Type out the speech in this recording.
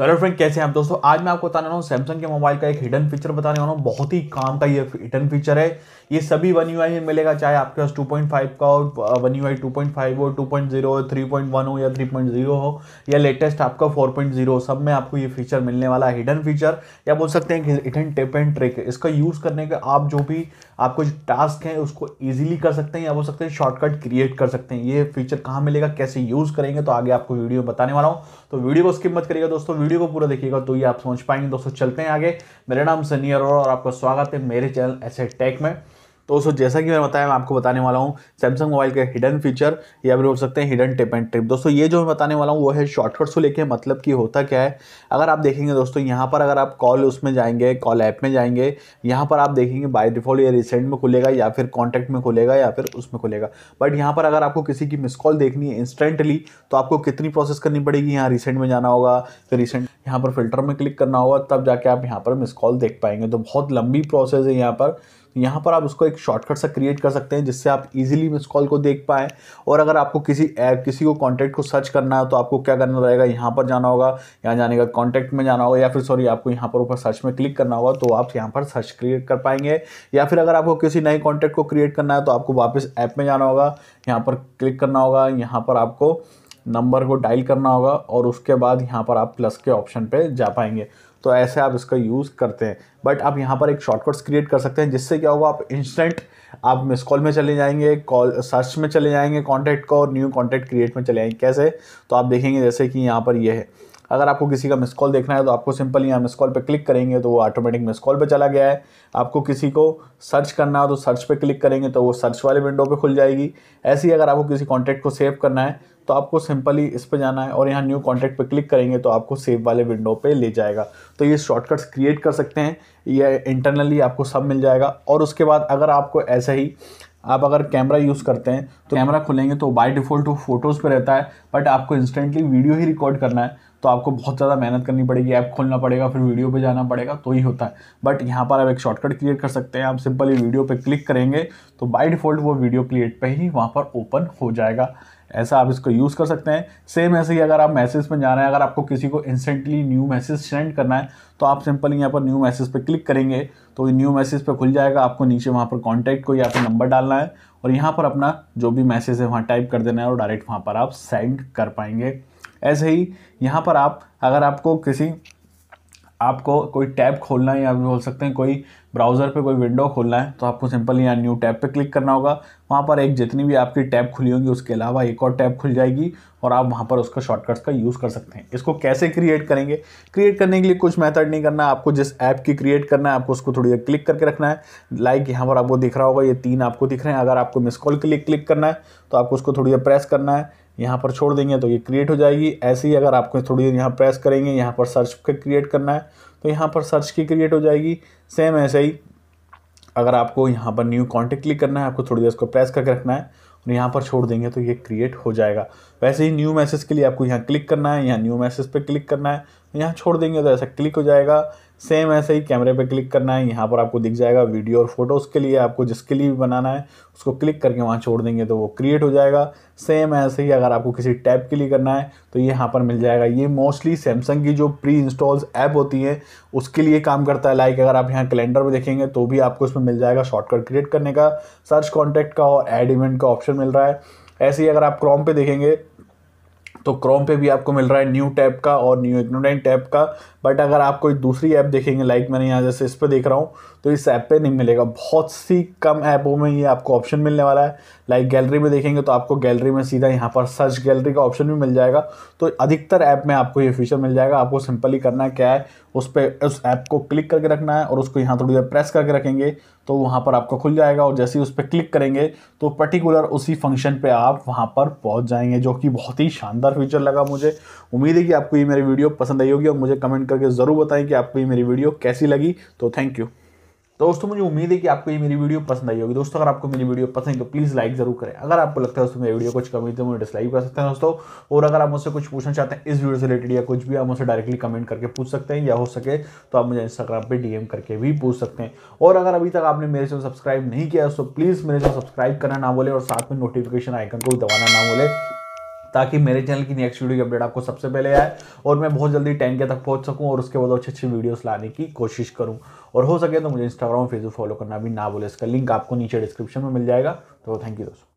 तो hello friend कैसे हैं आप दोस्तों आज मैं आपको बताने वाला हूँ सैमसंग के मोबाइल का एक हिडन फीचर बताने वाला हूँ बहुत ही काम का ये हिडन फीचर है ये सभी वन यू में मिलेगा चाहे आपके पास 2.5 का हो वन यू आई टू हो पॉइंट हो 3.1 हो या 3.0 हो या लेटेस्ट आपका 4.0 हो सब में आपको ये फीचर मिलने वाला है हिडन फीचर या बोल सकते हैं कि हिडन टेप एंड ट्रिक है इसका यूज़ करने के आप जो भी आपको जो टास्क हैं उसको ईजिली कर सकते हैं या बोल सकते हैं शॉर्टकट क्रिएट कर सकते हैं ये फीचर कहाँ मिलेगा कैसे यूज़ करेंगे तो आगे आपको वीडियो बताने वाला हूँ तो वीडियो को स्किप मत करिएगा दोस्तों वीडियो को पूरा देखिएगा तो ये आप समझ पाएंगे दोस्तों चलते हैं आगे मेरा नाम सनी अरोड़ा और आपका स्वागत है मेरे चैनल ऐसे टेक में तो दोस्तों जैसा कि मैंने बताया मैं आपको बताने वाला हूँ सैमसंग मोबाइल के हिडन फीचर या फिर बोल सकते हैं हिडन टिप एंड ट्रिप दोस्तों ये जो मैं बताने वाला हूँ वो है शॉर्टकट्स को लेके मतलब कि होता क्या है अगर आप देखेंगे दोस्तों यहाँ पर अगर आप कॉल उसमें जाएंगे कॉल ऐप में जाएंगे यहाँ पर आप देखेंगे बाय डिफॉल्ट या रिसेंट में खुलेगा या फिर कॉन्टैक्ट में खुलेगा या फिर उसमें खुलेगा बट यहाँ पर अगर आपको किसी की मिस कॉल देखनी है इंस्टेंटली तो आपको कितनी प्रोसेस करनी पड़ेगी यहाँ रिसेंट में जाना होगा फिर रिसेंट यहाँ पर फिल्टर में क्लिक करना होगा तब जाके आप यहाँ पर मिस कॉल देख पाएंगे तो बहुत लंबी प्रोसेस है यहाँ पर तो यहाँ पर आप उसको एक शॉर्टकट सा क्रिएट कर सकते हैं जिससे आप इजीली मिस कॉल को देख पाएँ और अगर आपको किसी ऐप किसी को कॉन्टैक्ट को सर्च करना है तो आपको क्या करना रहेगा यहाँ पर जाना होगा यहाँ जाने का कॉन्टैक्ट में जाना होगा या फिर सॉरी आपको यहाँ पर ऊपर सर्च में क्लिक करना होगा तो आप यहाँ पर सर्च क्रिएट कर पाएंगे या फिर अगर आपको किसी नए कॉन्टैक्ट को क्रिएट करना है तो आपको वापस ऐप में जाना होगा यहाँ पर क्लिक करना होगा यहाँ पर आपको नंबर को डायल करना होगा और उसके बाद यहाँ पर आप प्लस के ऑप्शन पर जा पाएंगे तो ऐसे आप इसका यूज़ करते हैं बट आप यहाँ पर एक शॉर्टकट्स क्रिएट कर सकते हैं जिससे क्या होगा आप इंस्टेंट आप मिस कॉल में चले जाएंगे कॉल सर्च में चले जाएंगे कॉन्टैक्ट का और न्यू कॉन्टैक्ट क्रिएट में चले जाएंगे कैसे तो आप देखेंगे जैसे कि यहाँ पर यह है अगर आपको किसी का मिस कॉल देखना है तो आपको सिंपल यहाँ मिस कॉल पर क्लिक करेंगे तो वो ऑटोमेटिक मिस कॉल पर चला गया है आपको किसी को सर्च करना हो तो सर्च पर क्लिक करेंगे तो वो सर्च वाले विंडो पर खुल जाएगी ऐसे ही अगर आपको किसी कॉन्टैक्ट को सेव करना है तो आपको सिंपली इस पर जाना है और यहाँ न्यू कॉन्टैक्ट पर क्लिक करेंगे तो आपको सेव वाले विंडो पर ले जाएगा तो ये शॉर्टकट्स क्रिएट कर सकते हैं ये इंटरनली आपको सब मिल जाएगा और उसके बाद अगर आपको ऐसा ही आप अगर कैमरा यूज़ करते हैं तो कैमरा खुलेंगे तो बाय डिफ़ॉल्ट वो फोटोज़ पे रहता है बट आपको इंस्टेंटली वीडियो ही रिकॉर्ड करना है तो आपको बहुत ज़्यादा मेहनत करनी पड़ेगी ऐप खोलना पड़ेगा फिर वीडियो पे जाना पड़ेगा तो ही होता है बट यहाँ पर आप एक शॉर्टकट क्रिएट कर सकते हैं आप सिंपली वीडियो पे क्लिक करेंगे तो बाय डिफ़ॉल्ट वो वीडियो क्रिएट पे ही वहाँ पर ओपन हो जाएगा ऐसा आप इसको यूज़ कर सकते हैं सेम ऐसे ही अगर आप मैसेज में जा रहे हैं अगर आपको किसी को इंस्टेंटली न्यू मैसेज सेंड करना है तो आप सिंपली यहाँ पर न्यू मैसेज पर क्लिक करेंगे तो न्यू मैसेज पर खुल जाएगा आपको नीचे वहाँ पर कॉन्टैक्ट को या फिर नंबर डालना है और यहाँ पर अपना जो भी मैसेज है वहाँ टाइप कर देना है और डायरेक्ट वहाँ पर आप सेंड कर पाएंगे ऐसे ही यहाँ पर आप अगर आपको किसी आपको कोई टैब खोलना है या बोल सकते हैं कोई ब्राउज़र पे कोई विंडो खोलना है तो आपको सिंपल यहाँ न्यू टैब पे क्लिक करना होगा वहाँ पर एक जितनी भी आपकी टैब खुली होगी उसके अलावा एक और टैब खुल जाएगी और आप वहाँ पर उसका शॉर्टकट्स का यूज़ कर सकते हैं इसको कैसे क्रिएट करेंगे क्रिएट करने के लिए कुछ मैथड नहीं करना आपको जिस ऐप की क्रिएट करना है आपको उसको थोड़ी देर क्लिक करके रखना है लाइक यहाँ पर आपको दिख रहा होगा ये तीन आपको दिख रहे हैं अगर आपको मिस कॉल के लिए क्लिक करना है तो आपको उसको थोड़ी देर प्रेस करना है यहाँ पर छोड़ देंगे तो ये क्रिएट हो जाएगी ऐसे ही अगर आपको थोड़ी देर यहाँ प्रेस करेंगे यहाँ पर सर्च के क्रिएट करना है तो यहाँ पर सर्च की क्रिएट हो जाएगी सेम ऐसे ही अगर आपको यहाँ पर न्यू कॉन्टेक्ट क्लिक करना है आपको थोड़ी देर इसको प्रेस करके रखना है और यहाँ पर छोड़ देंगे तो ये क्रिएट हो जाएगा वैसे ही न्यू मैसेज के लिए आपको यहाँ क्लिक करना है यहाँ न्यू मैसेज पर क्लिक करना है यहाँ छोड़ देंगे तो ऐसा क्लिक हो जाएगा सेम ऐसे ही कैमरे पे क्लिक करना है यहाँ पर आपको दिख जाएगा वीडियो और फोटोज़ के लिए आपको जिसके लिए भी बनाना है उसको क्लिक करके वहाँ छोड़ देंगे तो वो क्रिएट हो जाएगा सेम ऐसे ही अगर आपको किसी टैब के लिए करना है तो ये यहाँ पर मिल जाएगा ये मोस्टली सैमसंग की जो प्री इंस्टॉल्स ऐप होती है उसके लिए काम करता है लाइक अगर आप यहाँ कैलेंडर में देखेंगे तो भी आपको इसमें मिल जाएगा शॉर्टकट क्रिएट करने का सर्च कॉन्टैक्ट का और एड इवेंट का ऑप्शन मिल रहा है ऐसे ही अगर आप क्रॉम पे देखेंगे तो क्रोम पे भी आपको मिल रहा है न्यू टैब का और न्यू इग्नोडाइन टैब का बट अगर आप कोई दूसरी ऐप देखेंगे लाइक मैंने यहाँ जैसे इस पर देख रहा हूँ तो इस ऐप पे नहीं मिलेगा बहुत सी कम ऐपों में ये आपको ऑप्शन मिलने वाला है लाइक गैलरी में देखेंगे तो आपको गैलरी में सीधा यहाँ पर सर्च गैलरी का ऑप्शन भी मिल जाएगा तो अधिकतर ऐप में आपको ये फीचर मिल जाएगा आपको सिंपली करना क्या है उस पर उस ऐप को क्लिक करके रखना है और उसको यहाँ थोड़ी देर प्रेस करके रखेंगे तो वहाँ पर आपको खुल जाएगा और जैसे ही उस पर क्लिक करेंगे तो पर्टिकुलर उसी फंक्शन पे आप वहाँ पर पहुँच जाएंगे जो कि बहुत ही शानदार फीचर लगा मुझे उम्मीद है कि आपको ये मेरी वीडियो पसंद आई होगी और मुझे कमेंट करके ज़रूर बताएं कि आपको ये मेरी वीडियो कैसी लगी तो थैंक यू तो दोस्तों मुझे उम्मीद है कि आपको ये मेरी वीडियो पसंद आई होगी दोस्तों अगर आपको मेरी वीडियो पसंद है तो प्लीज़ लाइक जरूर करें अगर आपको लगता है दोस्तों मेरी वीडियो कुछ कमी तो मुझे डिसलाइक कर सकते हैं दोस्तों और अगर आप मुझसे कुछ पूछना चाहते हैं इस वीडियो से रिलेटेड या कुछ भी आप मुझसे डायरेक्टली कमेंट करके पूछ सकते हैं या हो सके तो आप मुझे इंस्टाग्राम पर डी करके भी पूछ सकते हैं और अगर अभी तक आपने मेरे चैनल सब्सक्राइब नहीं किया तो प्लीज़ मेरे चैनल सब्सक्राइब करना ना बोले और साथ में नोटिफिकेशन आइकन को दबाना ना बोले ताकि मेरे चैनल की नेक्स्ट वीडियो की अपडेट आपको सबसे पहले आए और मैं बहुत जल्दी टेन के तक पहुँच सकूँ और उसके बाद अच्छी अच्छी वीडियोज़ लाने की कोशिश करूँ और हो सके तो मुझे इंस्टाग्राम फेसबुक फॉलो करना भी ना बोले इसका लिंक आपको नीचे डिस्क्रिप्शन में मिल जाएगा तो थैंक यू दोस्तों